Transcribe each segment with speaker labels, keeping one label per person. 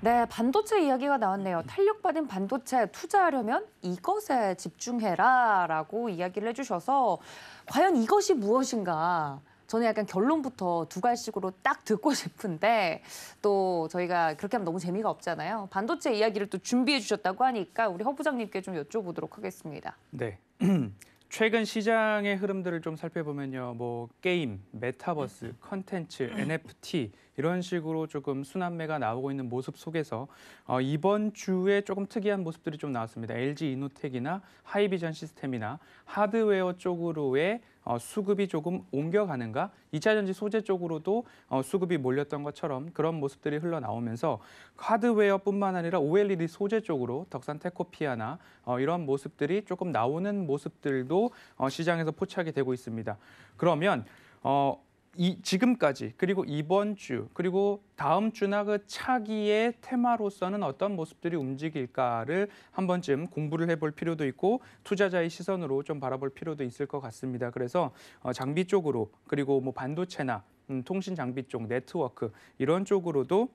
Speaker 1: 네, 반도체 이야기가 나왔네요. 탄력받은 반도체 투자하려면 이것에 집중해라 라고 이야기를 해주셔서 과연 이것이 무엇인가 저는 약간 결론부터 두 갈씩으로 딱 듣고 싶은데 또 저희가 그렇게 하면 너무 재미가 없잖아요. 반도체 이야기를 또 준비해 주셨다고 하니까 우리 허 부장님께 좀 여쭤보도록 하겠습니다.
Speaker 2: 네. 최근 시장의 흐름들을 좀 살펴보면요. 뭐 게임, 메타버스, 음. 컨텐츠, NFT 이런 식으로 조금 순환매가 나오고 있는 모습 속에서 어, 이번 주에 조금 특이한 모습들이 좀 나왔습니다. LG 이노텍이나 하이비전 시스템이나 하드웨어 쪽으로의 어, 수급이 조금 옮겨가는가 2차전지 소재 쪽으로도 어, 수급이 몰렸던 것처럼 그런 모습들이 흘러나오면서 하드웨어뿐만 아니라 OLED 소재 쪽으로 덕산 테코피아나 어, 이런 모습들이 조금 나오는 모습들도 어, 시장에서 포착이 되고 있습니다. 그러면 어, 이 지금까지 그리고 이번 주 그리고 다음 주나 그 차기의 테마로서는 어떤 모습들이 움직일까를 한 번쯤 공부를 해볼 필요도 있고 투자자의 시선으로 좀 바라볼 필요도 있을 것 같습니다. 그래서 어, 장비 쪽으로 그리고 뭐 반도체나 음, 통신 장비 쪽 네트워크 이런 쪽으로도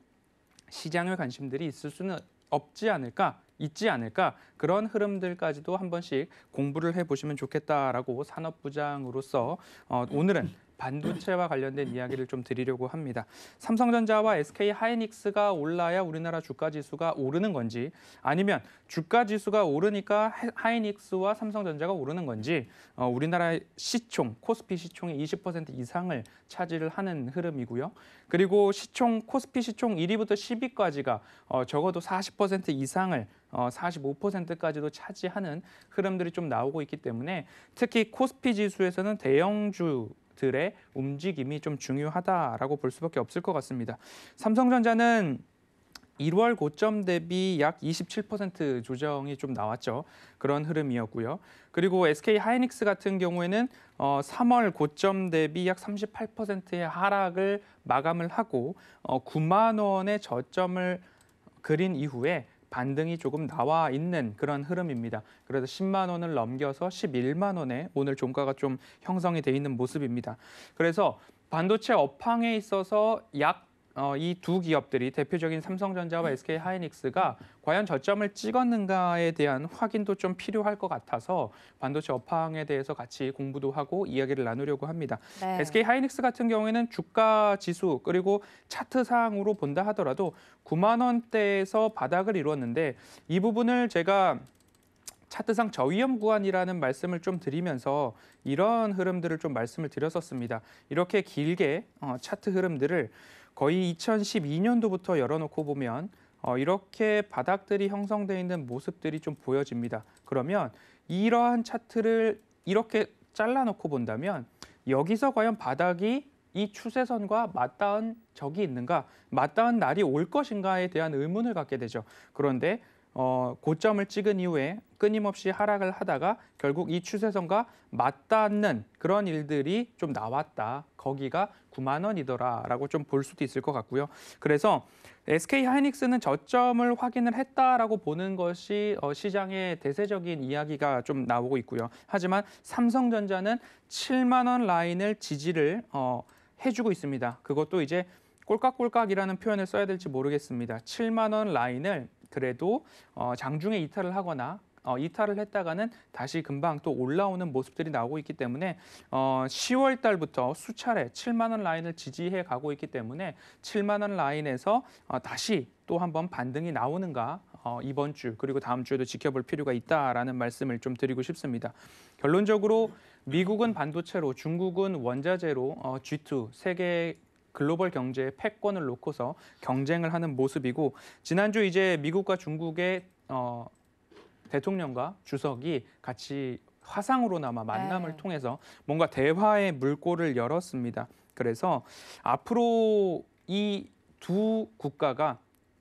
Speaker 2: 시장의 관심들이 있을 수는 없지 않을까 있지 않을까 그런 흐름들까지도 한 번씩 공부를 해보시면 좋겠다라고 산업부장으로서 어, 오늘은 반도체와 관련된 이야기를 좀 드리려고 합니다. 삼성전자와 SK 하이닉스가 올라야 우리나라 주가 지수가 오르는 건지 아니면 주가 지수가 오르니까 하이닉스와 삼성전자가 오르는 건지 어, 우리나라 시총 코스피 시총의 20% 이상을 차지를 하는 흐름이고요. 그리고 시총 코스피 시총 1위부터 10위까지가 어, 적어도 40% 이상을 어, 45%까지도 차지하는 흐름들이 좀 나오고 있기 때문에 특히 코스피 지수에서는 대형주 기업들의 움직임이 좀 중요하다라고 볼 수밖에 없을 것 같습니다. 삼성전자는 1월 고점 대비 약 27% 조정이 좀 나왔죠. 그런 흐름이었고요. 그리고 SK 하이닉스 같은 경우에는 어, 3월 고점 대비 약 38%의 하락을 마감을 하고 어, 9만 원의 저점을 그린 이후에 반등이 조금 나와 있는 그런 흐름입니다. 그래서 10만 원을 넘겨서 11만 원에 오늘 종가가 좀 형성이 돼 있는 모습입니다. 그래서 반도체 업황에 있어서 약 어, 이 두 기업들이 대표적인 삼성전자와 음. SK 하이닉스가 과연 저점을 찍었는가에 대한 확인도 좀 필요할 것 같아서 반도체 업황에 대해서 같이 공부도 하고 이야기를 나누려고 합니다. 네. SK 하이닉스 같은 경우에는 주가 지수 그리고 차트 상으로 본다 하더라도 9만 원대에서 바닥을 이루었는데 이 부분을 제가 차트상 저위험 구간이라는 말씀을 좀 드리면서 이런 흐름들을 좀 말씀을 드렸었습니다. 이렇게 길게 어, 차트 흐름들을 거의 2012년도부터 열어놓고 보면 어, 이렇게 바닥들이 형성되어 있는 모습들이 좀 보여집니다. 그러면 이러한 차트를 이렇게 잘라놓고 본다면 여기서 과연 바닥이 이 추세선과 맞닿은 적이 있는가, 맞닿은 날이 올 것인가에 대한 의문을 갖게 되죠. 그런데 어, 고점을 찍은 이후에 끊임없이 하락을 하다가 결국 이 추세선과 맞닿는 그런 일들이 좀 나왔다. 거기가 9만 원이더라라고 좀 볼 수도 있을 것 같고요. 그래서 SK 하이닉스는 저점을 확인을 했다라고 보는 것이 어, 시장의 대세적인 이야기가 좀 나오고 있고요. 하지만 삼성전자는 7만 원 라인을 지지를 어, 해주고 있습니다. 그것도 이제 꼴깍꼴깍이라는 표현을 써야 될지 모르겠습니다. 7만 원 라인을 그래도 어, 장중에 이탈을 하거나 어, 이탈을 했다가는 다시 금방 또 올라오는 모습들이 나오고 있기 때문에 어, 10월 달부터 수차례 7만 원 라인을 지지해 가고 있기 때문에 7만 원 라인에서 어, 다시 또 한 번 반등이 나오는가 어, 이번 주 그리고 다음 주에도 지켜볼 필요가 있다라는 말씀을 좀 드리고 싶습니다. 결론적으로 미국은 반도체로 중국은 원자재로 어, G2 세계 글로벌 경제의 패권을 놓고서 경쟁을 하는 모습이고 지난주 이제 미국과 중국의 어, 대통령과 주석이 같이 화상으로나마 만남을 에 네. 통해서 뭔가 대화의 물꼬를 열었습니다. 그래서 앞으로 이 두 국가가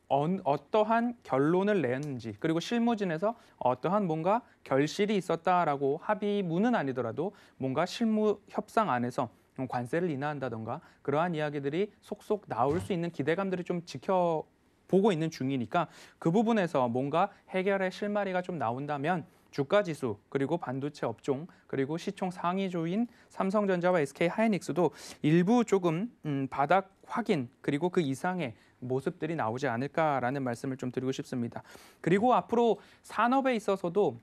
Speaker 2: 어떠한 결론을 내는지 그리고 실무진에서 어떠한 뭔가 결실이 있었다라고 합의문은 아니더라도 뭔가 실무 협상 안에서 관세를 인하한다던가 그러한 이야기들이 속속 나올 수 있는 기대감들을 좀 지켜 보고 있는 중이니까 그 부분에서 뭔가 해결의 실마리가 좀 나온다면 주가 지수 그리고 반도체 업종 그리고 시총 상위조인 삼성전자와 SK 하이닉스도 일부 조금 음, 바닥 확인 그리고 그 이상의 모습들이 나오지 않을까라는 말씀을 좀 드리고 싶습니다. 그리고 앞으로 산업에 있어서도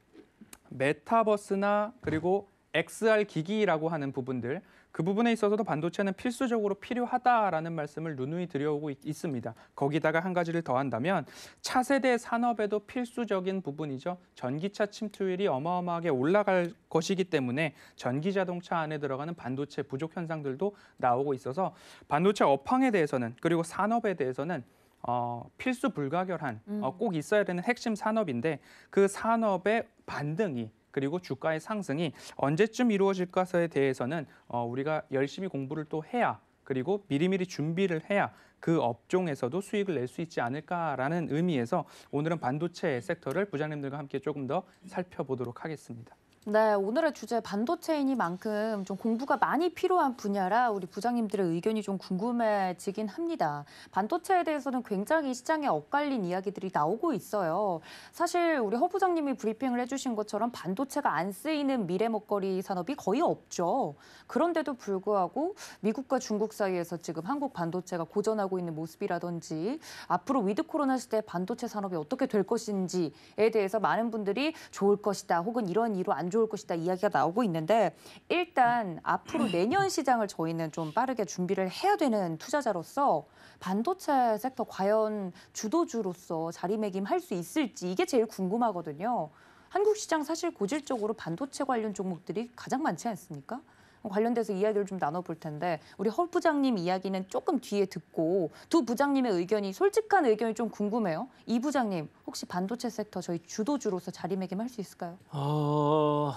Speaker 2: 메타버스나 그리고 XR 기기라고 하는 부분들 그 부분에 있어서도 반도체는 필수적으로 필요하다라는 말씀을 누누이 드려오고 있, 있습니다. 거기다가 한 가지를 더한다면 차세대 산업에도 필수적인 부분이죠. 전기차 침투율이 어마어마하게 올라갈 것이기 때문에 전기 자동차 안에 들어가는 반도체 부족 현상들도 나오고 있어서 반도체 업황에 대해서는 그리고 산업에 대해서는 어, 필수 불가결한 어, 음. 꼭 있어야 되는 핵심 산업인데 그 산업의 반등이 그리고 주가의 상승이 언제쯤 이루어질까에 대해서는 어, 우리가 열심히 공부를 또 해야 그리고 미리미리 준비를 해야 그 업종에서도 수익을 낼 수 있지 않을까라는 의미에서 오늘은 반도체 섹터를 부장님들과 함께 조금 더 살펴보도록 하겠습니다.
Speaker 1: 네, 오늘의 주제 반도체이니만큼 좀 공부가 많이 필요한 분야라 우리 부장님들의 의견이 좀 궁금해지긴 합니다. 반도체에 대해서는 굉장히 시장에 엇갈린 이야기들이 나오고 있어요. 사실 우리 허 부장님이 브리핑을 해주신 것처럼 반도체가 안 쓰이는 미래 먹거리 산업이 거의 없죠. 그런데도 불구하고 미국과 중국 사이에서 지금 한국 반도체가 고전하고 있는 모습이라든지 앞으로 위드 코로나 시대 반도체 산업이 어떻게 될 것인지에 대해서 많은 분들이 좋을 것이다 혹은 이런 이로 안 좋은 좋을 것이다 이야기가 나오고 있는데 일단 앞으로 내년 시장을 저희는 좀 빠르게 준비를 해야 되는 투자자로서 반도체 섹터 과연 주도주로서 자리매김할 수 있을지 이게 제일 궁금하거든요. 한국 시장 사실 고질적으로 반도체 관련 종목들이 가장 많지 않습니까? 관련돼서 이야기를 좀 나눠볼 텐데 우리 헐 부장님 이야기는 조금 뒤에 듣고 두 부장님의 의견이 솔직한 의견이 좀 궁금해요. 이 부장님 혹시 반도체 섹터 저희 주도주로서 자리매김할 수 있을까요?
Speaker 3: 어...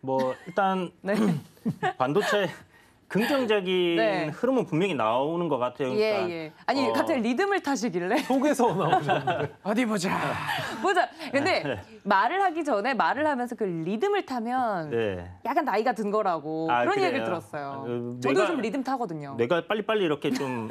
Speaker 3: 뭐 일단 네. 반도체 긍정적인 네. 흐름은 분명히 나오는 것 같아요. 예, 그러니까, 예, 예. 아니, 어, 갑자기
Speaker 1: 리듬을 타시길래.
Speaker 4: 속에서 나오셨는데. 어디 보자.
Speaker 1: 보자. 근데 네. 말을 하기 전에 말을 하면서 그 리듬을 타면 네. 약간 나이가 든 거라고 아, 그런 그래요? 얘기를 들었어요. 어, 저도 내가, 좀 리듬 타거든요.
Speaker 4: 내가 빨리빨리 이렇게 좀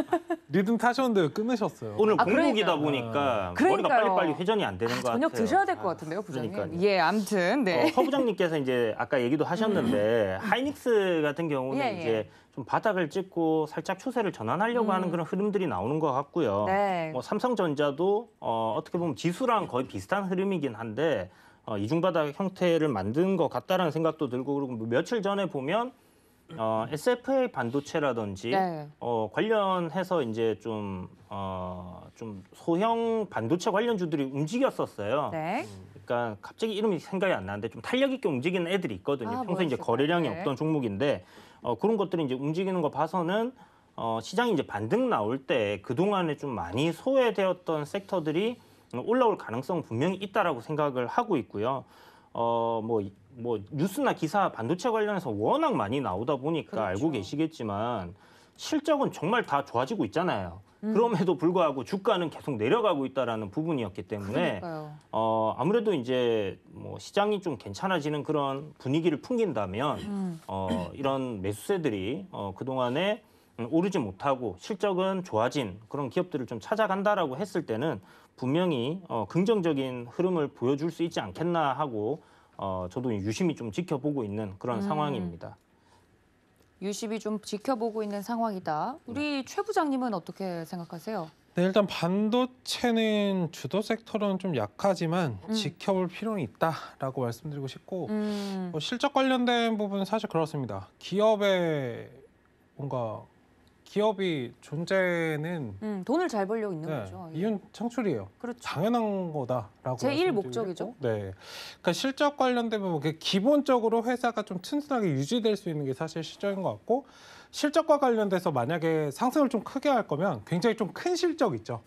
Speaker 4: 리듬 타셨는데 끊으셨어요.
Speaker 1: 오늘 아,
Speaker 3: 공복이다 보니까 그러니까요. 머리가 빨리빨리 회전이 안 되는 아, 것 같아요. 저녁 드셔야
Speaker 1: 될것 아, 같은데요, 부장님. 그러니까요. 예, 암튼. 네. 어,
Speaker 3: 서 부장님께서 이제 아까 얘기도 하셨는데 하이닉스 같은 경우는 예, 예. 이제 좀 바닥을 찍고 살짝 추세를 전환하려고 음. 하는 그런 흐름들이 나오는 것 같고요. 네. 뭐 삼성전자도 어, 어떻게 보면 지수랑 거의 비슷한 흐름이긴 한데 어, 이중바닥 형태를 만든 것 같다라는 생각도 들고 그리고 뭐 며칠 전에 보면 어, SFA 반도체라든지 네. 어, 관련해서 이제 좀, 어, 좀 소형 반도체 관련주들이 움직였었어요. 네. 그러니까 갑자기 이름이 생각이 안 나는데 좀 탄력 있게 움직이는 애들이 있거든요. 아, 평소에 이제 거래량이 네. 없던 종목인데 어, 그런 것들이 이제 움직이는 거 봐서는 어, 시장이 이제 반등 나올 때 그동안에 좀 많이 소외되었던 섹터들이 올라올 가능성은 분명히 있다라고 생각을 하고 있고요. 어, 뭐, 뭐, 뉴스나 기사 반도체 관련해서 워낙 많이 나오다 보니까 그렇죠. 알고 계시겠지만 실적은 정말 다 좋아지고 있잖아요. 음. 그럼에도 불구하고 주가는 계속 내려가고 있다라는 부분이었기 때문에 그러니까요. 어, 아무래도 이제 뭐 시장이 좀 괜찮아지는 그런 분위기를 풍긴다면 음. 어, 이런 매수세들이 어, 그동안에 음, 오르지 못하고 실적은 좋아진 그런 기업들을 좀 찾아간다라고 했을 때는 분명히 어, 긍정적인 흐름을 보여줄 수 있지 않겠나 하고 어, 저도 유심히 좀 지켜보고 있는 그런 음. 상황입니다.
Speaker 1: 유심히 좀 지켜보고 있는 상황이다. 우리 최 부장님은 어떻게 생각하세요?
Speaker 4: 네, 일단 반도체는 주도 섹터로는 좀 약하지만 음. 지켜볼 필요는 있다라고 말씀드리고 싶고
Speaker 1: 음.
Speaker 4: 뭐 실적 관련된 부분은 사실 그렇습니다. 기업의 뭔가 기업이 존재는
Speaker 1: 음, 돈을 잘 벌려고 있는 네, 거죠. 예.
Speaker 4: 이윤 창출이에요. 그렇죠. 당연한 거다라고. 제1 목적이죠. 네. 그러니까 실적 관련되면 뭐 기본적으로 회사가 좀 튼튼하게 유지될 수 있는 게 사실 실적인 것 같고 실적과 관련돼서 만약에 상승을 좀 크게 할 거면 굉장히 좀 큰 실적 있죠.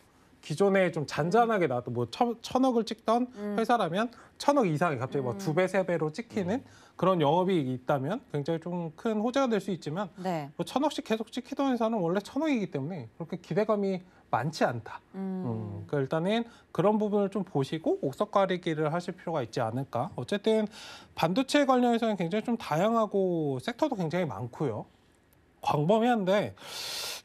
Speaker 4: 기존에 좀 잔잔하게 나도뭐 천, 천억을 찍던 음. 회사라면 천억 이상이 갑자기 뭐두 음. 배, 세 배로 찍히는 음. 그런 영업이익이 있다면 굉장히 좀 큰 호재가 될 수 있지만 네. 뭐 천억씩 계속 찍히던 회사는 원래 천억이기 때문에 그렇게 기대감이 많지 않다. 음. 그 일단은 그런 부분을 좀 보시고 옥석 가리기를 하실 필요가 있지 않을까. 어쨌든 반도체 관련해서는 굉장히 좀 다양하고 섹터도 굉장히 많고요. 광범위한데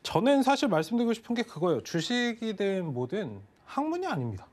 Speaker 4: 저는 사실 말씀드리고 싶은 게 그거예요. 주식이든 뭐든 학문이 아닙니다.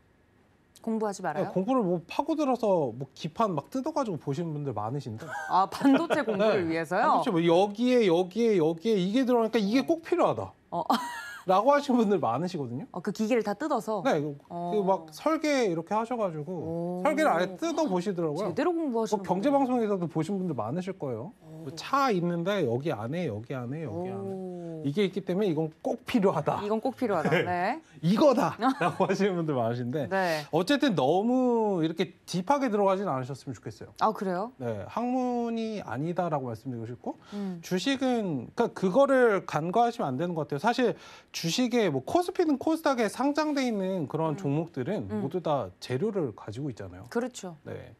Speaker 1: 공부하지 말아요. 네,
Speaker 4: 공부를 뭐 파고들어서 뭐 기판 막 뜯어가지고 보시는 분들 많으신데.
Speaker 1: 아 반도체 공부를 네. 위해서요? 반도체
Speaker 4: 뭐 여기에 여기에 여기에 이게 들어가니까 이게 꼭 필요하다. 어. 라고 하시는 분들 많으시거든요. 어, 그 기계를 다 뜯어서. 네, 그막 어. 그 설계 이렇게 하셔가지고 오. 설계를 아예 뜯어 보시더라고요. 제대로 공부하시는. 뭐 경제 방송에서도 보신 분들 많으실 거예요. 오. 어. 그 차 있는데 여기 안에 여기 안에
Speaker 1: 여기
Speaker 2: 안에
Speaker 4: 이게 있기 때문에 이건 꼭 필요하다. 이건
Speaker 1: 꼭
Speaker 2: 필요하다. 네. 네.
Speaker 4: 이거다라고 하시는 분들 많으신데 네. 어쨌든 너무 이렇게 딥하게 들어가진 않으셨으면 좋겠어요. 아 그래요? 네, 학문이 아니다라고 말씀드리고 싶고 음. 주식은 그러니까 그거를 간과하시면 안 되는 것 같아요. 사실 주식에 뭐 코스피는 코스닥에 상장돼 있는 그런 음. 종목들은 음. 모두 다 재료를 가지고 있잖아요. 그렇죠. 네.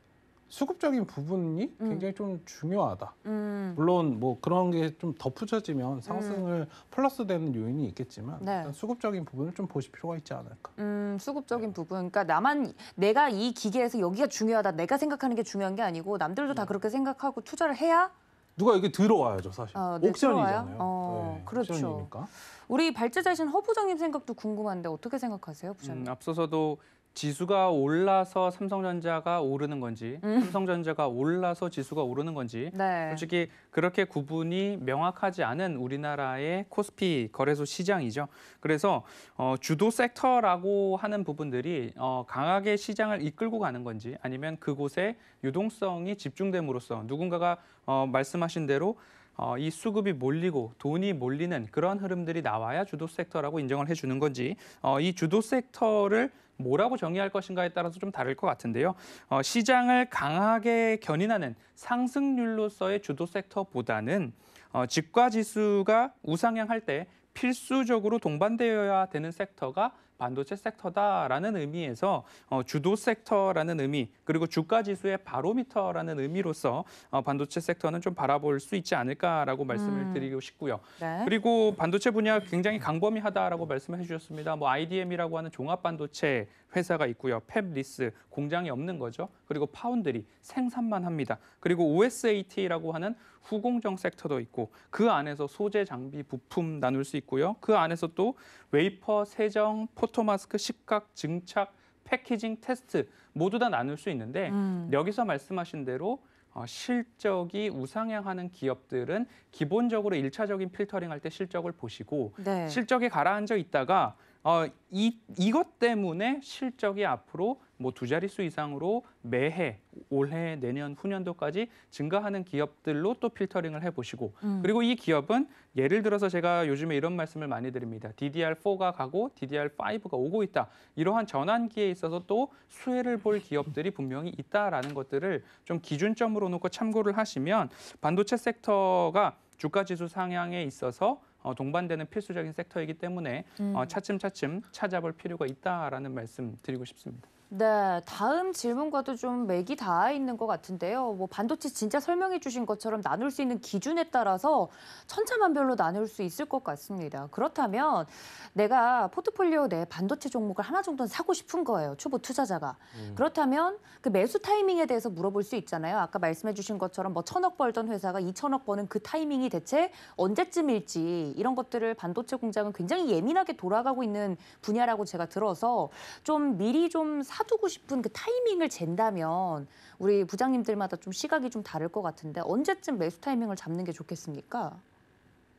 Speaker 4: 수급적인 부분이 음. 굉장히 좀 중요하다. 음. 물론 뭐 그런 게 좀 덧붙여지면 음. 상승을 음. 플러스되는 요인이 있겠지만 네. 일단 수급적인 부분을 좀 보실 필요가 있지 않을까.
Speaker 1: 음, 수급적인 네. 부분. 그러니까 나만 내가 이 기계에서 여기가 중요하다. 내가 생각하는 게 중요한 게 아니고 남들도 다 음. 그렇게 생각하고 투자를 해야
Speaker 4: 누가 이게 들어와야죠 사실.
Speaker 1: 아, 네, 옥션이잖아요. 어, 네, 그렇죠. 옥션이니까. 우리 발제자신 허부장님 생각도 궁금한데 어떻게 생각하세요, 부장님? 음,
Speaker 2: 앞서서도 지수가 올라서 삼성전자가 오르는 건지 음. 삼성전자가 올라서 지수가 오르는 건지 네. 솔직히 그렇게 구분이 명확하지 않은 우리나라의 코스피 거래소 시장이죠. 그래서 어, 주도 섹터라고 하는 부분들이 어, 강하게 시장을 이끌고 가는 건지 아니면 그곳에 유동성이 집중됨으로써 누군가가 어, 말씀하신 대로 어, 이 수급이 몰리고 돈이 몰리는 그런 흐름들이 나와야 주도 섹터라고 인정을 해주는 건지 어, 이 주도 섹터를 뭐라고 정의할 것인가에 따라서 좀 다를 것 같은데요. 어, 시장을 강하게 견인하는 상승률로서의 주도 섹터보다는 어, 집과 지수가 우상향할 때 필수적으로 동반되어야 되는 섹터가 반도체 섹터다라는 의미에서 어, 주도 섹터라는 의미 그리고 주가 지수의 바로미터라는 의미로서 어, 반도체 섹터는 좀 바라볼 수 있지 않을까라고 말씀을 음. 드리고 싶고요. 네. 그리고 반도체 분야 굉장히 광범위하다라고 말씀해 주셨습니다. 뭐 IDM이라고 하는 종합 반도체 회사가 있고요. 팹리스 공장이 없는 거죠. 그리고 파운드리 생산만 합니다. 그리고 OSAT라고 하는 후공정 섹터도 있고 그 안에서 소재 장비 부품 나눌 수 있고요. 그 안에서 또 웨이퍼 세정, 포토마스크, 식각, 증착, 패키징, 테스트 모두 다 나눌 수 있는데 음. 여기서 말씀하신 대로 어, 실적이 우상향하는 기업들은 기본적으로 일차적인 필터링 할 때 실적을 보시고 네. 실적이 가라앉아 있다가 어, 이, 이것 때문에 실적이 앞으로 뭐 두 자릿수 이상으로 매해, 올해, 내년, 후년도까지 증가하는 기업들로 또 필터링을 해보시고 음. 그리고 이 기업은 예를 들어서 제가 요즘에 이런 말씀을 많이 드립니다. DDR4가 가고 DDR5가 오고 있다. 이러한 전환기에 있어서 또 수혜를 볼 기업들이 분명히 있다라는 것들을 좀 기준점으로 놓고 참고를 하시면 반도체 섹터가 주가 지수 상향에 있어서 어, 동반되는 필수적인 섹터이기 때문에 어, 음. 어, 차츰차츰 찾아볼 필요가 있다라는 말씀 드리고 싶습니다.
Speaker 1: 네, 다음 질문과도 좀 맥이 닿아 있는 것 같은데요. 뭐 반도체 진짜 설명해 주신 것처럼 나눌 수 있는 기준에 따라서 천차만별로 나눌 수 있을 것 같습니다. 그렇다면 내가 포트폴리오 내 반도체 종목을 하나 정도는 사고 싶은 거예요. 초보 투자자가. 음. 그렇다면 그 매수 타이밍에 대해서 물어볼 수 있잖아요. 아까 말씀해 주신 것처럼 뭐 천억 벌던 회사가 이천억 버는 그 타이밍이 대체 언제쯤일지 이런 것들을 반도체 공장은 굉장히 예민하게 돌아가고 있는 분야라고 제가 들어서 좀 미리 좀 사... 사두고 싶은 그 타이밍을 잰다면 우리 부장님들마다 좀 시각이 좀 다를 것 같은데 언제쯤 매수 타이밍을 잡는 게 좋겠습니까?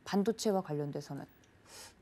Speaker 1: 반도체와 관련돼서는.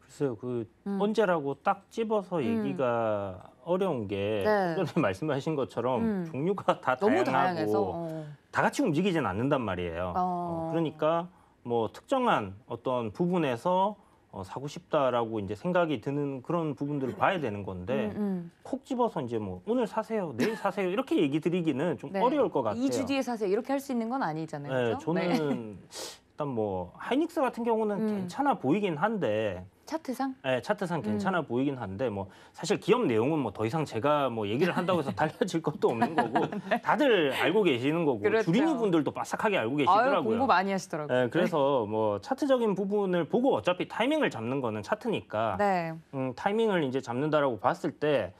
Speaker 3: 글쎄요, 그 음. 언제라고 딱 집어서 음. 얘기가 음. 어려운 게 전에 네. 말씀하신 것처럼 음. 종류가 다 너무 다양하고 어. 다 같이 움직이진 않는단 말이에요. 어. 어, 그러니까 뭐 특정한 어떤 부분에서 어, 사고 싶다라고 이제 생각이 드는 그런 부분들을 봐야 되는 건데 음, 음. 콕 집어서 이제 뭐 오늘 사세요, 내일 사세요 이렇게 얘기 드리기는 좀 네. 어려울 것 같아요. 2주 뒤에
Speaker 1: 사세요 이렇게 할 수 있는 건 아니잖아요. 네, 그렇죠? 저는
Speaker 3: 일단 뭐
Speaker 1: 하이닉스 같은 경우는 음.
Speaker 3: 괜찮아 보이긴 한데 차트상? 네, 차트상 괜찮아 음. 보이긴 한데 뭐 사실 기업 내용은 뭐 더 이상 제가 뭐 얘기를 한다고 해서 달라질 것도 없는 거고 네. 다들 알고 계시는 거고 그렇죠. 주린이 분들도 빠삭하게 알고 계시더라고요. 아유, 공부 많이 하시더라고요. 예, 네, 그래서 뭐 차트적인 부분을 보고 어차피 타이밍을 잡는 거는 차트니까 네. 음, 타이밍을 이제 잡는다라고 봤을 때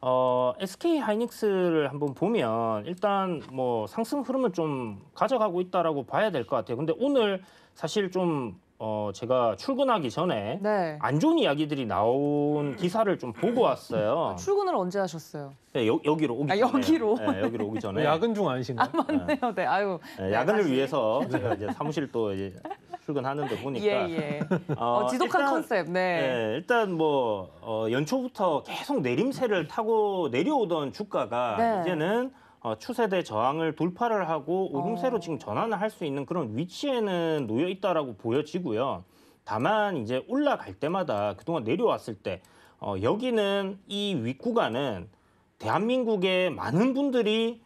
Speaker 3: 어, SK 하이닉스를 한번 보면 일단 뭐 상승 흐름은 좀 가져가고 있다라고 봐야 될 것 같아요. 근데 오늘 사실 좀 어, 제가 출근하기 전에 네. 안 좋은 이야기들이 나온 기사를 좀 보고 왔어요. 아,
Speaker 1: 출근을 언제 하셨어요?
Speaker 3: 네, 여, 여기로 오기 아, 전에. 여기로? 네, 여기로 오기 전에. 뭐 야근 중 아니신가요? 아,
Speaker 1: 맞네요. 네, 아유.
Speaker 3: 네, 네 야근을 다시. 위해서 제가 이제 사무실 또 이제 출근하는데 보니까. 예, 예. 어, 어, 지독한 일단, 컨셉,
Speaker 1: 네. 네.
Speaker 3: 일단 뭐, 어, 연초부터 계속 내림세를 타고 내려오던 주가가 네. 이제는 어, 추세대 저항을 돌파를 하고 오름세로 어. 지금 전환을 할 수 있는 그런 위치에는 놓여 있다라고 보여지고요. 다만 이제 올라갈 때마다 그동안 내려왔을 때 어, 여기는 이 윗구간은 대한민국의 많은 분들이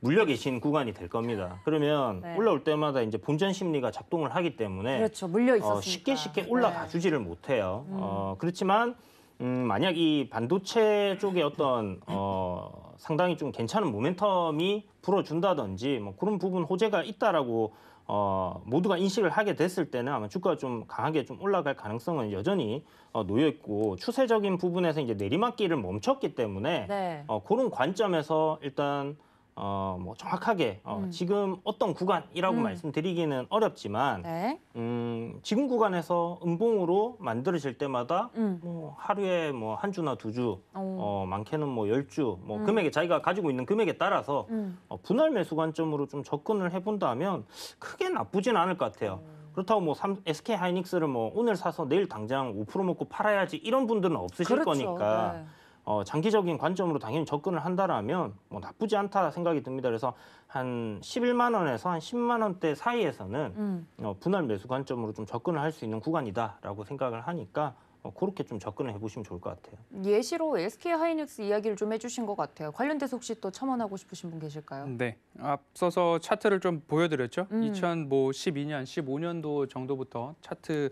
Speaker 3: 물려 계신 구간이 될 겁니다. 그러면 네. 올라올 때마다 이제 본전 심리가 작동을 하기 때문에 그렇죠. 물려 어, 쉽게 쉽게 네. 올라가 네. 주지를 못해요. 음. 어, 그렇지만 음, 만약 이 반도체 쪽에 어떤 어, 상당히 좀 괜찮은 모멘텀이 불어준다든지 뭐 그런 부분 호재가 있다라고 어, 모두가 인식을 하게 됐을 때는 아마 주가가 좀 강하게 좀 올라갈 가능성은 여전히 어, 놓여 있고 추세적인 부분에서 이제 내리막길을 멈췄기 때문에 네. 어, 그런 관점에서 일단 어, 뭐 정확하게 어, 음. 지금 어떤 구간이라고 음. 말씀드리기는 어렵지만 네. 음, 지금 구간에서 음봉으로 만들어질 때마다 음. 뭐 하루에 뭐 한 주나 두 주, 어, 많게는 뭐열 주, 뭐 음. 금액에 자기가 가지고 있는 금액에 따라서 음. 어, 분할 매수 관점으로 좀 접근을 해본다면 크게 나쁘진 않을 것 같아요. 음. 그렇다고 뭐 삼, SK 하이닉스를 뭐 오늘 사서 내일 당장 5% 먹고 팔아야지 이런 분들은 없으실 그렇죠. 거니까. 네. 어, 장기적인 관점으로 당연히 접근을 한다라면 뭐 나쁘지 않다 생각이 듭니다. 그래서 한 11만 원에서 한 10만 원대 사이에서는 음. 어, 분할 매수 관점으로 좀 접근을 할 수 있는 구간이다라고 생각을 하니까 어, 그렇게 좀 접근을 해보시면 좋을 것 같아요.
Speaker 1: 예시로 SK 하이닉스 이야기를 좀 해주신 것 같아요. 관련돼서 혹시 또 첨언하고 싶으신 분 계실까요?
Speaker 2: 네, 앞서서 차트를 좀 보여드렸죠. 음. 2012년, 뭐 15년도 정도부터 차트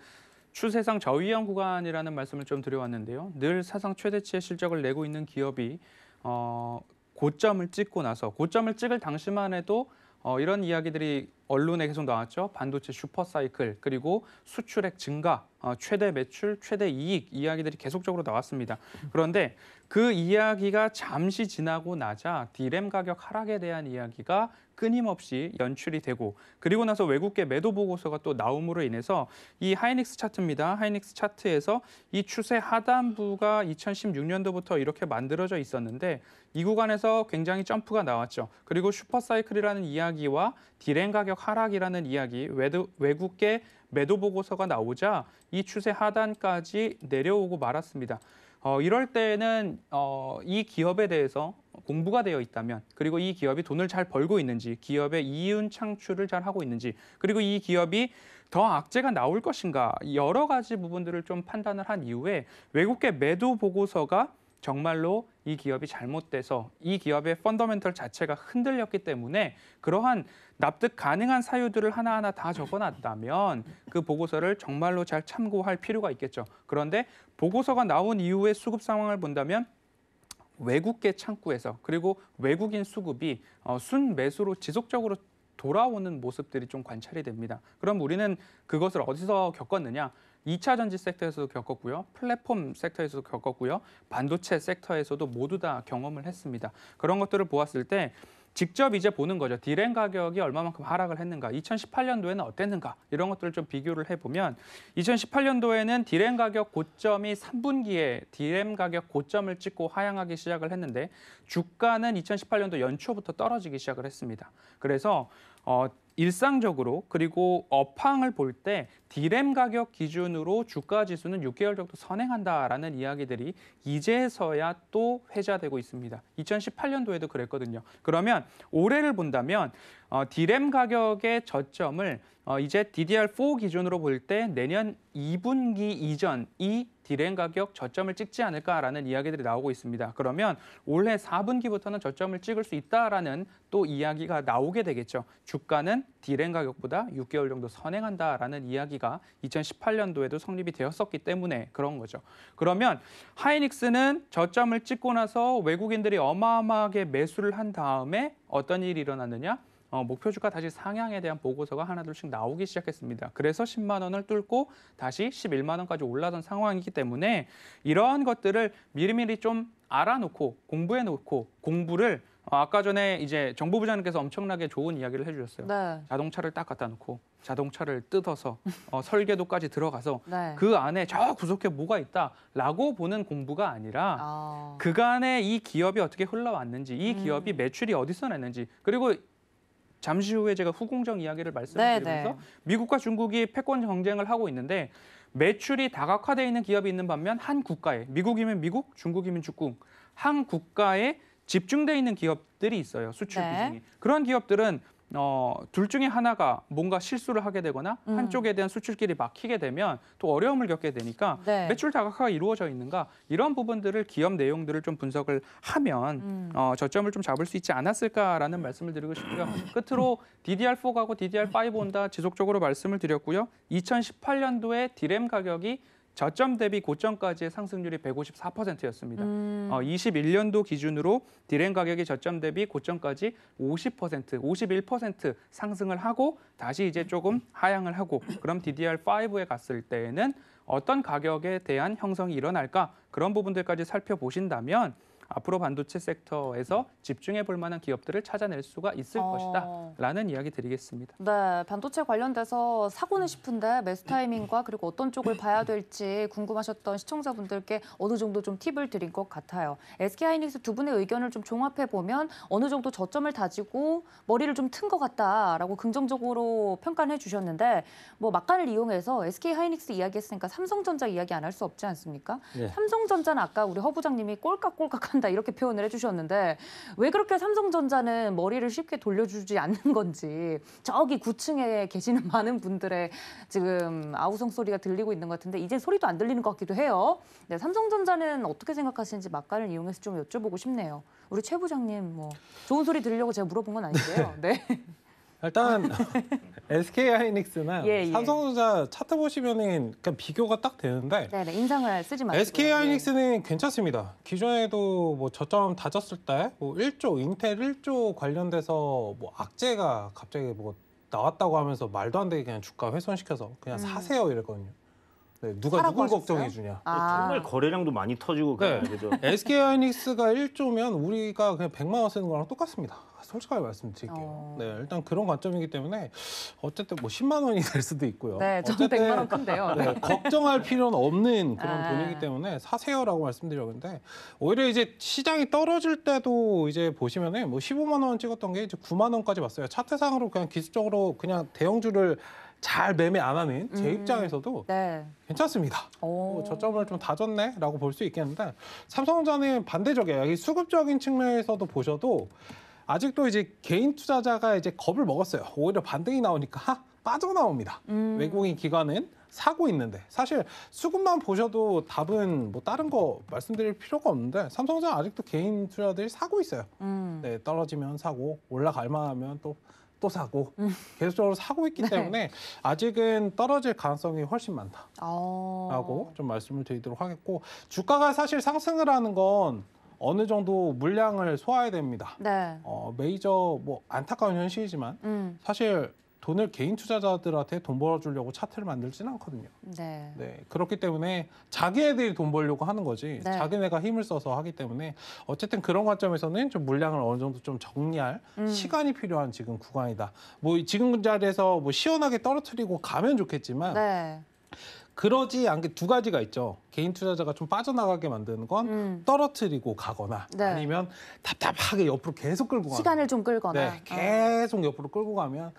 Speaker 2: 추세상 저위험 구간이라는 말씀을 좀 드려왔는데요. 늘 사상 최대치의 실적을 내고 있는 기업이 어, 고점을 찍고 나서 고점을 찍을 당시만 해도 어, 이런 이야기들이 언론에 계속 나왔죠. 반도체 슈퍼사이클 그리고 수출액 증가, 어, 최대 매출, 최대 이익 이야기들이 계속적으로 나왔습니다. 그런데 그 이야기가 잠시 지나고 나자 디램 가격 하락에 대한 이야기가 끊임없이 연출이 되고 그리고 나서 외국계 매도 보고서가 또 나옴으로 인해서 이 하이닉스 차트입니다. 하이닉스 차트에서 이 추세 하단부가 2016년도부터 이렇게 만들어져 있었는데 이 구간에서 굉장히 점프가 나왔죠. 그리고 슈퍼사이클이라는 이야기와 디램 가격 가격 하락이라는 이야기, 외국계 매도 보고서가 나오자 이 추세 하단까지 내려오고 말았습니다. 어, 이럴 때는 어, 이 기업에 대해서 공부가 되어 있다면 그리고 이 기업이 돈을 잘 벌고 있는지 기업의 이윤 창출을 잘 하고 있는지 그리고 이 기업이 더 악재가 나올 것인가 여러 가지 부분들을 좀 판단을 한 이후에 외국계 매도 보고서가 정말로 이 기업이 잘못돼서 이 기업의 펀더멘털 자체가 흔들렸기 때문에 그러한 납득 가능한 사유들을 하나하나 다 적어놨다면 그 보고서를 정말로 잘 참고할 필요가 있겠죠. 그런데 보고서가 나온 이후의 수급 상황을 본다면 외국계 창구에서 그리고 외국인 수급이 어, 순매수로 지속적으로 돌아오는 모습들이 좀 관찰이 됩니다. 그럼 우리는 그것을 어디서 겪었느냐? 2차 전지 섹터에서도 겪었고요. 플랫폼 섹터에서도 겪었고요. 반도체 섹터에서도 모두 다 경험을 했습니다. 그런 것들을 보았을 때 직접 이제 보는 거죠. 디램 가격이 얼마만큼 하락을 했는가, 2018년도에는 어땠는가 이런 것들을 좀 비교를 해보면 2018년도에는 디램 가격 고점이 3분기에 디램 가격 고점을 찍고 하향하기 시작을 했는데 주가는 2018년도 연초부터 떨어지기 시작을 했습니다. 그래서 어, 일상적으로 그리고 업황을 볼 때 디램 가격 기준으로 주가 지수는 6개월 정도 선행한다라는 이야기들이 이제서야 또 회자되고 있습니다. 2018년도에도 그랬거든요. 그러면 올해를 본다면 어, 디램 가격의 저점을 어, 이제 DDR4 기준으로 볼 때 내년 2분기 이전이 디램 가격 저점을 찍지 않을까라는 이야기들이 나오고 있습니다. 그러면 올해 4분기부터는 저점을 찍을 수 있다라는 또 이야기가 나오게 되겠죠. 주가는 디램 가격보다 6개월 정도 선행한다라는 이야기가 2018년도에도 성립이 되었었기 때문에 그런 거죠. 그러면 하이닉스는 저점을 찍고 나서 외국인들이 어마어마하게 매수를 한 다음에 어떤 일이 일어났느냐? 어, 목표 주가 다시 상향에 대한 보고서가 하나둘씩 나오기 시작했습니다. 그래서 10만 원을 뚫고 다시 11만 원까지 올라선 상황이기 때문에 이러한 것들을 미리미리 좀 알아놓고 공부해놓고 공부를 어, 아까 전에 이제 정부 부장님께서 엄청나게 좋은 이야기를 해주셨어요. 네. 자동차를 딱 갖다 놓고 자동차를 뜯어서 어, 설계도까지 들어가서 네. 그 안에 저 구석에 뭐가 있다라고 보는 공부가 아니라 아... 그간에 이 기업이 어떻게 흘러왔는지 이 음. 기업이 음... 매출이 어디서 냈는지 그리고 잠시 후에 제가 후공정 이야기를 말씀드리면서 네, 네. 미국과 중국이 패권 경쟁을 하고 있는데 매출이 다각화되어 있는 기업이 있는 반면 한 국가에 미국이면 미국, 중국이면 중국 한 국가에 집중돼 있는 기업들이 있어요. 수출 네. 비중이. 그런 기업들은 어, 둘 중에 하나가 뭔가 실수를 하게 되거나 음. 한쪽에 대한 수출길이 막히게 되면 또 어려움을 겪게 되니까 네. 매출 다각화가 이루어져 있는가 이런 부분들을 기업 내용들을 좀 분석을 하면 음. 어, 저점을 좀 잡을 수 있지 않았을까라는 말씀을 드리고 싶고요. 음. 끝으로 DDR4하고 DDR5 온다 지속적으로 말씀을 드렸고요. 2018년도에 디램 가격이 저점 대비 고점까지의 상승률이 154%였습니다. 음. 어, 21년도 기준으로 디램 가격이 저점 대비 고점까지 50%, 51% 상승을 하고 다시 이제 조금 하향을 하고 그럼 DDR5에 갔을 때에는 어떤 가격에 대한 형성이 일어날까 그런 부분들까지 살펴보신다면 앞으로 반도체 섹터에서 집중해 볼 만한 기업들을 찾아낼 수가 있을 어... 것이다라는 이야기 드리겠습니다.
Speaker 1: 네, 반도체 관련돼서 사고는 음. 싶은데 매수 타이밍과 그리고 어떤 쪽을 봐야 될지 궁금하셨던 시청자분들께 어느 정도 좀 팁을 드린 것 같아요. SK하이닉스 두 분의 의견을 좀 종합해 보면 어느 정도 저점을 다지고 머리를 좀 튼 것 같다라고 긍정적으로 평가를 해주셨는데 뭐 막간을 이용해서 SK하이닉스 이야기했으니까 삼성전자 이야기 안 할 수 없지 않습니까? 네. 삼성전자는 아까 우리 허 부장님이 꼴깍꼴깍한 한다 이렇게 표현을 해주셨는데 왜 그렇게 삼성전자는 머리를 쉽게 돌려주지 않는 건지 저기 9층에 계시는 많은 분들의 지금 아우성 소리가 들리고 있는 것 같은데 이제 소리도 안 들리는 것 같기도 해요. 네, 삼성전자는 어떻게 생각하시는지 막간을 이용해서 좀 여쭤보고 싶네요. 우리 최 부장님 뭐 좋은 소리 들으려고 제가 물어본 건 아닌데요. 네.
Speaker 4: 일단 SK 하이닉스나 예, 예. 삼성전자 차트 보시면은 그 비교가 딱 되는데
Speaker 1: 네네, 네, 인상을 쓰지 마시고 SK
Speaker 4: 예. 하이닉스는 예. 괜찮습니다. 기존에도 뭐 저점 다졌을 때뭐 1조 인텔 1조 관련돼서 뭐 악재가 갑자기 뭐 나왔다고 하면서 말도 안 되게 그냥 주가 훼손시켜서 그냥 음. 사세요 이랬거든요. 네, 누가 누굴 걱정해 주냐. 아. 정말 거래량도 많이 터지고 그냥 네. 그죠. SK 하이닉스가 1조면 우리가 그냥 100만 원 쓰는 거랑 똑같습니다. 아, 솔직하게 말씀드릴게요. 어... 네, 일단 그런 관점이기 때문에 어쨌든 뭐 10만 원이 될 수도 있고요. 네, 어쨌든 100만 원 큰데요. 네, 네, 걱정할 필요는 없는 그런 아... 돈이기 때문에 사세요라고 말씀드렸는데 오히려 이제 시장이 떨어질 때도 이제 보시면은 뭐 15만 원 찍었던 게 이제 9만 원까지 왔어요. 차트상으로 그냥 기술적으로 그냥 대형주를 잘 매매 안 하는 제 음, 입장에서도 네. 괜찮습니다. 오. 어, 저점을 좀 다졌네라고 볼 수 있겠는데 삼성전자는 반대적이에요. 수급적인 측면에서도 보셔도 아직도 이제 개인 투자자가 이제 겁을 먹었어요. 오히려 반등이 나오니까 하, 빠져나옵니다. 음. 외국인 기관은 사고 있는데 사실 수급만 보셔도 답은 뭐 다른 거 말씀드릴 필요가 없는데 삼성전 아직도 개인 투자들이 사고 있어요. 음. 네, 떨어지면 사고 올라갈 만하면 또 또 사고 음. 계속적으로 사고 있기 네. 때문에 아직은 떨어질 가능성이 훨씬 많다라고
Speaker 1: 어.
Speaker 4: 좀 말씀을 드리도록 하겠고 주가가 사실 상승을 하는 건 어느 정도 물량을 소화해야 됩니다. 네. 어, 메이저 뭐 안타까운 현실이지만 음. 사실 돈을 개인 투자자들한테 돈 벌어주려고 차트를 만들지는 않거든요. 네. 네. 그렇기 때문에 자기네들이 돈 벌려고 하는 거지 네. 자기네가 힘을 써서 하기 때문에 어쨌든 그런 관점에서는 좀 물량을 어느 정도 좀 정리할 음. 시간이 필요한 지금 구간이다. 뭐 지금 자리에서 뭐 시원하게 떨어뜨리고 가면 좋겠지만 네. 그러지 않게 두 가지가 있죠. 개인 투자자가 좀 빠져나가게 만드는 건 음. 떨어뜨리고 가거나 네. 아니면 답답하게 옆으로 계속 끌고 가는 시간을
Speaker 1: 좀 끌거나 네,
Speaker 4: 계속 옆으로 끌고 가면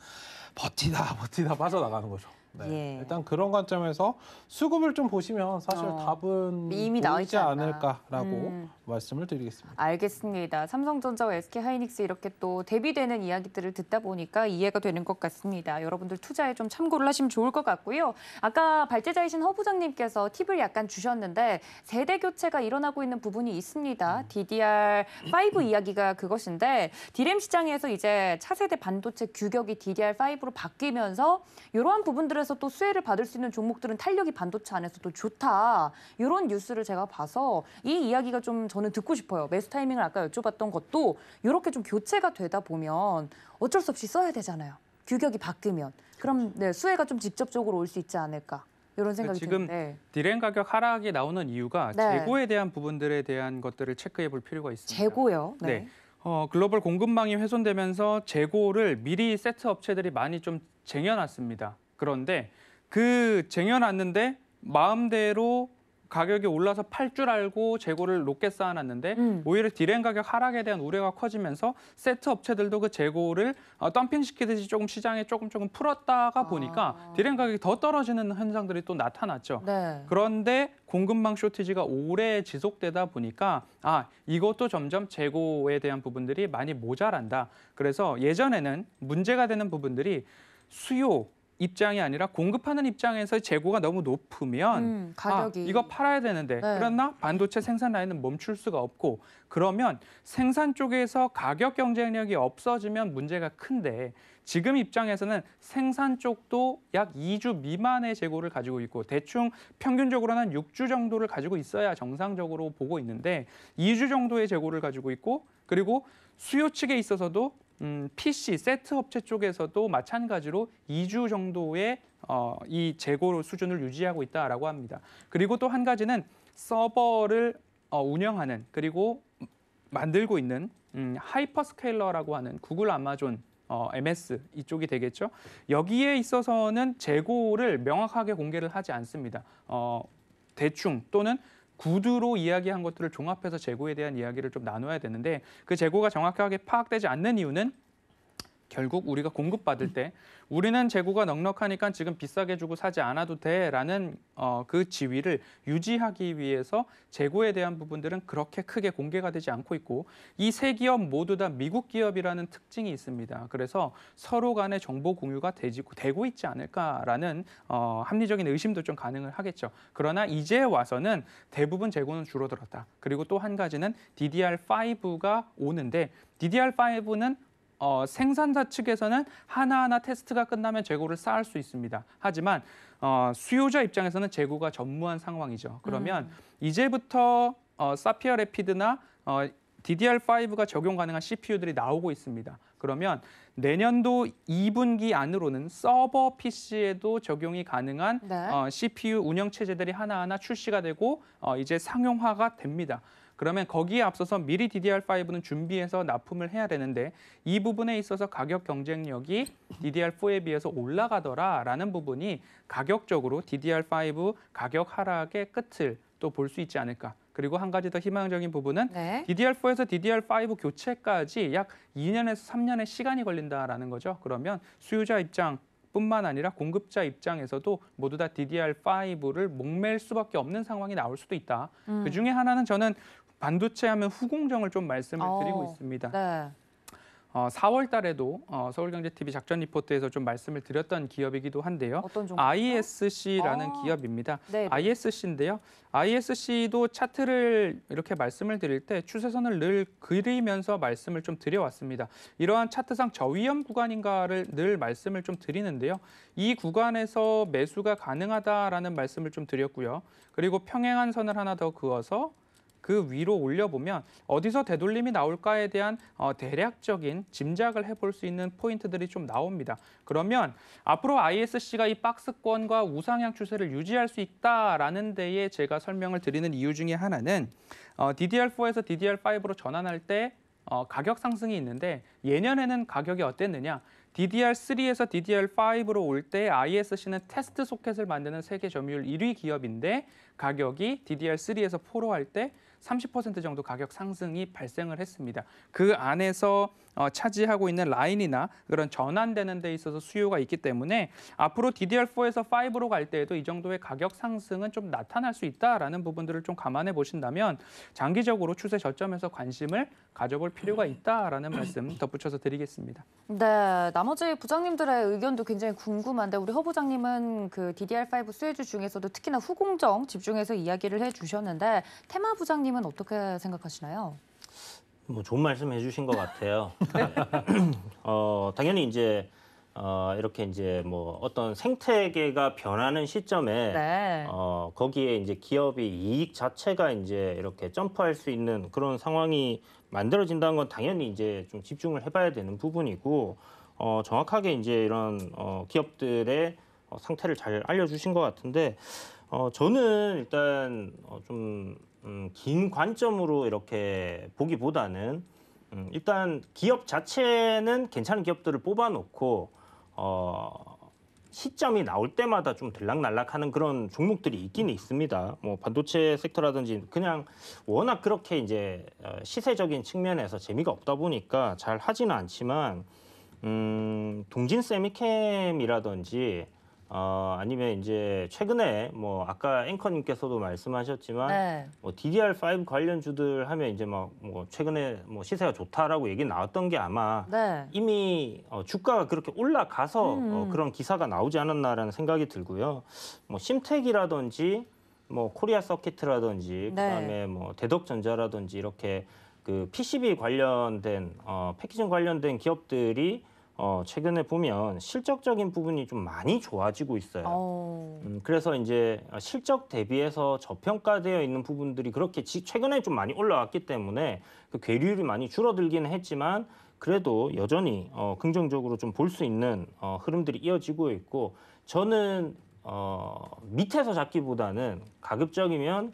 Speaker 4: 버티다 버티다 빠져나가는 거죠. 네. 예. 일단 그런 관점에서 수급을 좀 보시면 사실 어, 답은 이미 나와 있지 않나. 않을까라고 음. 말씀을 드리겠습니다.
Speaker 1: 알겠습니다. 삼성전자와 SK하이닉스 이렇게 또 대비되는 이야기들을 듣다 보니까 이해가 되는 것 같습니다. 여러분들 투자에 좀 참고를 하시면 좋을 것 같고요. 아까 발제자이신 허 부장님께서 팁을 약간 주셨는데 세대 교체가 일어나고 있는 부분이 있습니다. 음. DDR5 이야기가 그것인데 디램 시장에서 이제 차세대 반도체 규격이 DDR5로 바뀌면서 이러한 부분들을 그래서또 수혜를 받을 수 있는 종목들은 탄력이 반도체 안에서도 좋다. 이런 뉴스를 제가 봐서 이 이야기가 좀 저는 듣고 싶어요. 매수 타이밍을 아까 여쭤봤던 것도 이렇게 좀 교체가 되다 보면 어쩔 수 없이 써야 되잖아요. 규격이 바뀌면. 그럼 네, 수혜가 좀 직접적으로 올 수 있지 않을까. 이런 그러니까 생각이 지금 드
Speaker 2: 디램 가격 하락이 나오는 이유가 네. 재고에 대한 부분들에 대한 것들을 체크해 볼 필요가 있습니다.
Speaker 1: 재고요? 네. 네.
Speaker 2: 어, 글로벌 공급망이 훼손되면서 재고를 미리 세트 업체들이 많이 좀 쟁여놨습니다. 그런데 그 쟁여놨는데 마음대로 가격이 올라서 팔 줄 알고 재고를 높게 쌓아놨는데 음. 오히려 디램 가격 하락에 대한 우려가 커지면서 세트 업체들도 그 재고를 어, 덤핑시키듯이 조금 시장에 조금 조금 풀었다가 아. 보니까 디램 가격이 더 떨어지는 현상들이 또 나타났죠. 네. 그런데 공급망 쇼티지가 오래 지속되다 보니까 아 이것도 점점 재고에 대한 부분들이 많이 모자란다. 그래서 예전에는 문제가 되는 부분들이 수요 입장이 아니라 공급하는 입장에서 재고가 너무 높으면 음, 아, 가격이... 아, 이거 팔아야 되는데 네. 그러나 반도체 생산 라인은 멈출 수가 없고 그러면 생산 쪽에서 가격 경쟁력이 없어지면 문제가 큰데 지금 입장에서는 생산 쪽도 약 2주 미만의 재고를 가지고 있고 대충 평균적으로는 한 6주 정도를 가지고 있어야 정상적으로 보고 있는데 2주 정도의 재고를 가지고 있고 그리고 수요 측에 있어서도 음, PC 세트 업체 쪽에서도 마찬가지로 2주 정도의 어, 이 재고 수준을 유지하고 있다라고 합니다. 그리고 또 한 가지는 서버를 어, 운영하는 그리고 만들고 있는 음, 하이퍼스케일러라고 하는 구글, 아마존, 어, MS 이쪽이 되겠죠. 여기에 있어서는 재고를 명확하게 공개를 하지 않습니다. 어, 대충 또는 구두로 이야기한 것들을 종합해서 재고에 대한 이야기를 좀 나눠야 되는데 그 재고가 정확하게 파악되지 않는 이유는 결국 우리가 공급받을 때 우리는 재고가 넉넉하니까 지금 비싸게 주고 사지 않아도 돼라는 어, 그 지위를 유지하기 위해서 재고에 대한 부분들은 그렇게 크게 공개가 되지 않고 있고 이 세 기업 모두 다 미국 기업이라는 특징이 있습니다. 그래서 서로 간의 정보 공유가 되지, 되고 있지 않을까라는 어, 합리적인 의심도 좀 가능을 하겠죠. 그러나 이제 와서는 대부분 재고는 줄어들었다. 그리고 또 한 가지는 DDR5가 오는데 DDR5는 어, 생산자 측에서는 하나하나 테스트가 끝나면 재고를 쌓을 수 있습니다. 하지만 어, 수요자 입장에서는 재고가 전무한 상황이죠. 그러면 음. 이제부터 어, 사피아 레피드나 어, DDR5가 적용 가능한 CPU들이 나오고 있습니다. 그러면 내년도 2분기 안으로는 서버 PC에도 적용이 가능한 네. 어, CPU 운영 체제들이 하나하나 출시가 되고 어, 이제 상용화가 됩니다. 그러면 거기에 앞서서 미리 DDR5는 준비해서 납품을 해야 되는데 이 부분에 있어서 가격 경쟁력이 DDR4에 비해서 올라가더라라는 부분이 가격적으로 DDR5 가격 하락의 끝을 또 볼 수 있지 않을까. 그리고 한 가지 더 희망적인 부분은 네. DDR4에서 DDR5 교체까지 약 2년에서 3년의 시간이 걸린다라는 거죠. 그러면 수요자 입장 뿐만 아니라 공급자 입장에서도 모두 다 DDR5를 목맬 수밖에 없는 상황이 나올 수도 있다. 음. 그 중에 하나는 저는 반도체 하면 후공정을 좀 말씀을 오, 드리고 어, 있습니다. 네. 어, 4월 달에도 어, 서울경제TV 작전 리포트에서 좀 말씀을 드렸던 기업이기도 한데요. 어떤 ISC라는 아, 기업입니다. 네네. ISC인데요. ISC도 차트를 이렇게 말씀을 드릴 때 추세선을 늘 그리면서 말씀을 좀 드려왔습니다. 이러한 차트상 저위험 구간인가를 늘 말씀을 좀 드리는데요. 이 구간에서 매수가 가능하다라는 말씀을 좀 드렸고요. 그리고 평행한 선을 하나 더 그어서 그 위로 올려보면 어디서 되돌림이 나올까에 대한 어, 대략적인 짐작을 해볼 수 있는 포인트들이 좀 나옵니다. 그러면 앞으로 ISC가 이 박스권과 우상향 추세를 유지할 수 있다라는 데에 제가 설명을 드리는 이유 중에 하나는 어, DDR4에서 DDR5로 전환할 때 어, 가격 상승이 있는데 예년에는 가격이 어땠느냐? DDR3에서 DDR5로 올 때 ISC는 테스트 소켓을 만드는 세계 점유율 1위 기업인데 가격이 DDR3에서 4로 할때 30% 정도 가격 상승이 발생을 했습니다. 그 안에서 어, 차지하고 있는 라인이나 그런 전환되는 데 있어서 수요가 있기 때문에 앞으로 DDR4에서 5로 갈 때에도 이 정도의 가격 상승은 좀 나타날 수 있다라는 부분들을 좀 감안해 보신다면 장기적으로 추세 저점에서 관심을 가져볼 필요가 있다라는 말씀 덧붙여서 드리겠습니다.
Speaker 1: 네, 나머지 부장님들의 의견도 굉장히 궁금한데 우리 허 부장님은 그 DDR5 수혜주 중에서도 특히나 후공정 집중해서 이야기를 해주셨는데 테마 부장님은 어떻게 생각하시나요?
Speaker 3: 뭐 좋은 말씀 해주신 것 같아요. 네. 어, 당연히 이제 어, 이렇게 이제 뭐 어떤 생태계가 변하는 시점에 네. 어, 거기에 이제 기업이 이익 자체가 이제 이렇게 점프할 수 있는 그런 상황이 만들어진다는 건 당연히 이제 좀 집중을 해봐야 되는 부분이고 어, 정확하게 이제 이런 어, 기업들의 어, 상태를 잘 알려주신 것 같은데 어, 저는 일단 어, 좀 음, 긴 관점으로 이렇게 보기보다는 음, 일단 기업 자체는 괜찮은 기업들을 뽑아놓고 어, 시점이 나올 때마다 좀 들락날락하는 그런 종목들이 있기는 있습니다. 뭐 반도체 섹터라든지 그냥 워낙 그렇게 이제 어, 시세적인 측면에서 재미가 없다 보니까 잘 하지는 않지만 음, 동진 세미캠이라든지 어, 아니면 이제 최근에 뭐 아까 앵커님께서도 말씀하셨지만 네. 뭐 DDR5 관련 주들 하면 이제 막 뭐 최근에 뭐 시세가 좋다라고 얘기 나왔던 게 아마 네. 이미 어, 주가가 그렇게 올라가서 어, 음. 어, 그런 기사가 나오지 않았나라는 생각이 들고요. 뭐 심텍이라든지 뭐 코리아 서킷이라든지 네. 그다음에 네. 뭐 대덕전자라든지 이렇게 그 PCB 관련된 어, 패키징 관련된 기업들이 어, 최근에 보면 실적적인 부분이 좀 많이 좋아지고 있어요. 어... 음, 그래서 이제 실적 대비해서 저평가되어 있는 부분들이 그렇게 지, 최근에 좀 많이 올라왔기 때문에 그 괴리율이 많이 줄어들기는 했지만 그래도 여전히 어, 긍정적으로 좀 볼 수 있는 어, 흐름들이 이어지고 있고 저는 어, 밑에서 잡기보다는 가급적이면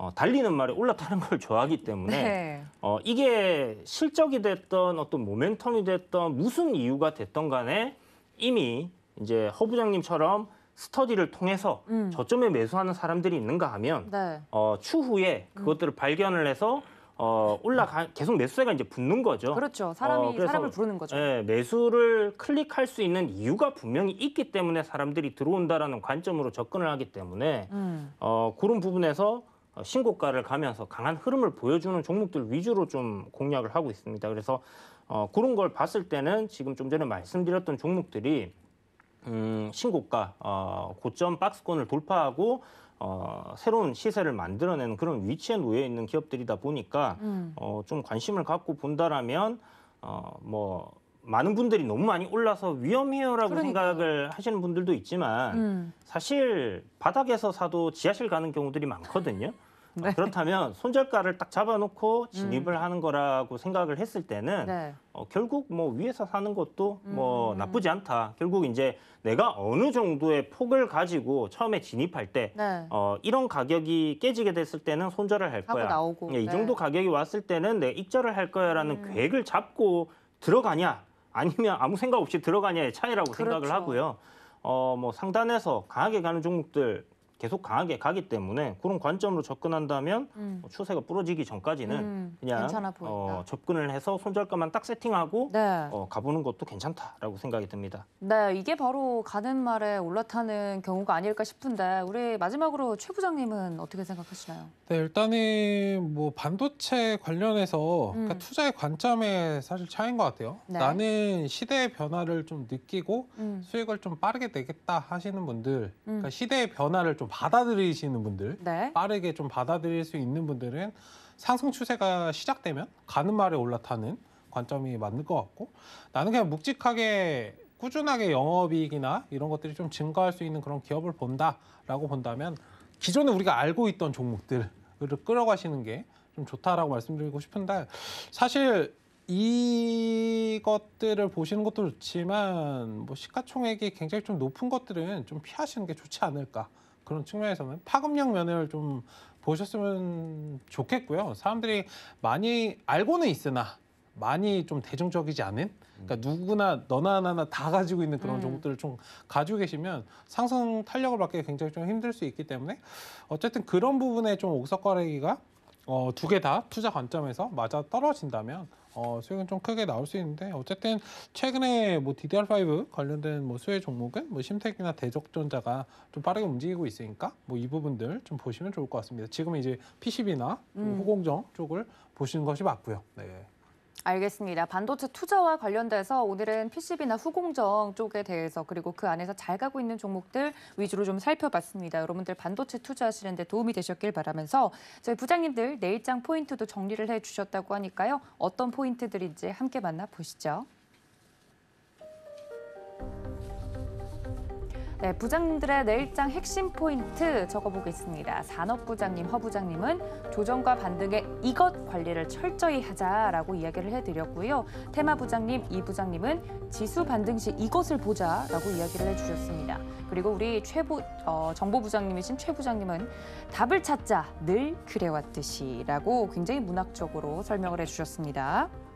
Speaker 3: 어, 달리는 말에 올라타는 걸 좋아하기 때문에 네. 어, 이게 실적이 됐던 어떤 모멘텀이 됐던 무슨 이유가 됐던 간에 이미 이제 허 부장님처럼 스터디를 통해서 음. 저점에 매수하는 사람들이 있는가 하면 네. 어, 추후에 그것들을 음. 발견을 해서 어, 올라가 계속 매수세가 이제 붙는 거죠. 그렇죠. 어, 사람이 어, 그래서, 사람을 부르는 거죠. 예, 매수를 클릭할 수 있는 이유가 분명히 있기 때문에 사람들이 들어온다라는 관점으로 접근을 하기 때문에 음. 어, 그런 부분에서 어, 신고가를 가면서 강한 흐름을 보여주는 종목들 위주로 좀 공략을 하고 있습니다. 그래서 어, 그런 걸 봤을 때는 지금 좀 전에 말씀드렸던 종목들이 음, 신고가 어, 고점 박스권을 돌파하고 어, 새로운 시세를 만들어내는 그런 위치에 놓여 있는 기업들이다 보니까 음. 어, 좀 관심을 갖고 본다라면 어, 뭐 많은 분들이 너무 많이 올라서 위험해요라고 그러니까 생각을 하시는 분들도 있지만 음. 사실 바닥에서 사도 지하실 가는 경우들이 많거든요. 네. 어, 그렇다면 손절가를 딱 잡아놓고 진입을 음. 하는 거라고 생각을 했을 때는 네. 어, 결국 뭐 위에서 사는 것도 뭐 음. 나쁘지 않다. 결국 이제 내가 어느 정도의 폭을 가지고 처음에 진입할 때 네. 어, 이런 가격이 깨지게 됐을 때는 손절을 할 거야. 나오고, 예, 네. 이 정도 가격이 왔을 때는 내가 익절을 할 거야라는 음. 계획을 잡고 들어가냐 아니면 아무 생각 없이 들어가냐의 차이라고 그렇죠. 생각을 하고요. 어, 뭐 상단에서 강하게 가는 종목들 계속 강하게 가기 때문에 그런 관점으로 접근한다면 음. 뭐 추세가 부러지기 전까지는 음, 그냥 어, 접근을 해서 손절가만 딱 세팅하고 네. 어, 가보는 것도 괜찮다라고 생각이 듭니다.
Speaker 1: 네, 이게 바로 가는 말에 올라타는 경우가 아닐까 싶은데 우리 마지막으로 최 부장님은 어떻게 생각하시나요?
Speaker 4: 네, 일단은 뭐 반도체 관련해서 그러니까 음. 그러니까 투자의 관점에 사실 차인 것 같아요. 네. 나는 시대의 변화를 좀 느끼고 음. 수익을 좀 빠르게 내겠다 하시는 분들, 그러니까 음. 시대의 변화를 좀좀 받아들이시는 분들, 네. 빠르게 좀 받아들일 수 있는 분들은 상승 추세가 시작되면 가는 말에 올라타는 관점이 맞는 것 같고 나는 그냥 묵직하게 꾸준하게 영업이익이나 이런 것들이 좀 증가할 수 있는 그런 기업을 본다라고 본다면 기존에 우리가 알고 있던 종목들을 끌어가시는 게 좀 좋다라고 말씀드리고 싶은데 사실 이것들을 보시는 것도 좋지만 뭐 시가총액이 굉장히 좀 높은 것들은 좀 피하시는 게 좋지 않을까 그런 측면에서는 파급력 면을 좀 보셨으면 좋겠고요. 사람들이 많이 알고는 있으나 많이 좀 대중적이지 않은 그러니까 음. 누구나 너나 나나 다 가지고 있는 그런 정보들을 음. 좀 가지고 계시면 상승 탄력을 받기 굉장히 좀 힘들 수 있기 때문에 어쨌든 그런 부분에 좀 옥석거래기가 어, 두 개 다 투자 관점에서 맞아 떨어진다면 어, 수익은 좀 크게 나올 수 있는데 어쨌든 최근에 뭐 DDR5 관련된 뭐 수혜 종목은 뭐 심택이나 대적전자가 좀 빠르게 움직이고 있으니까 뭐 이 부분들 좀 보시면 좋을 것 같습니다. 지금 이제 PCB나 뭐 음. 호공정 쪽을 보시는 것이 맞고요. 네.
Speaker 1: 알겠습니다. 반도체 투자와 관련돼서 오늘은 PCB나 후공정 쪽에 대해서 그리고 그 안에서 잘 가고 있는 종목들 위주로 좀 살펴봤습니다. 여러분들 반도체 투자하시는데 도움이 되셨길 바라면서 저희 부장님들 내일장 포인트도 정리를 해주셨다고 하니까요. 어떤 포인트들인지 함께 만나보시죠. 네, 부장님들의 내일장 핵심 포인트 적어보겠습니다. 산업부장님, 허부장님은 조정과 반등의 이것 관리를 철저히 하자라고 이야기를 해드렸고요. 테마부장님, 이부장님은 지수 반등 시 이것을 보자라고 이야기를 해주셨습니다. 그리고 우리 최부 어, 정보부장님이신 최부장님은 답을 찾자 늘 그래왔듯이라고 굉장히 문학적으로 설명을 해주셨습니다.